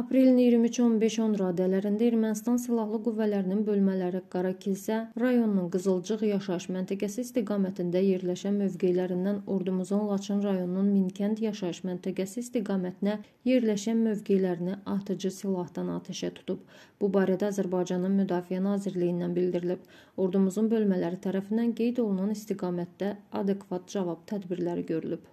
Aprelin 23-15-10 radələrində Ermənistan silahlı qüvvələrinin bölmələri Qarakilsə rayonunun Qızılcıq yaşayış məntəqəsi istiqamətində yerləşən mövqelərindən Ordumuzun Laçın rayonunun Minkənd yaşayış məntəqəsi istiqamətinə yerləşən mövqelərini atıcı silahdan atəşə tutub. Bu barədə Azərbaycanın Müdafiə Nazirliyindən bildirilib. Ordumuzun bölmələri tərəfindən qeyd olunan istiqamətdə adekvat cavab tədbirləri görülüb.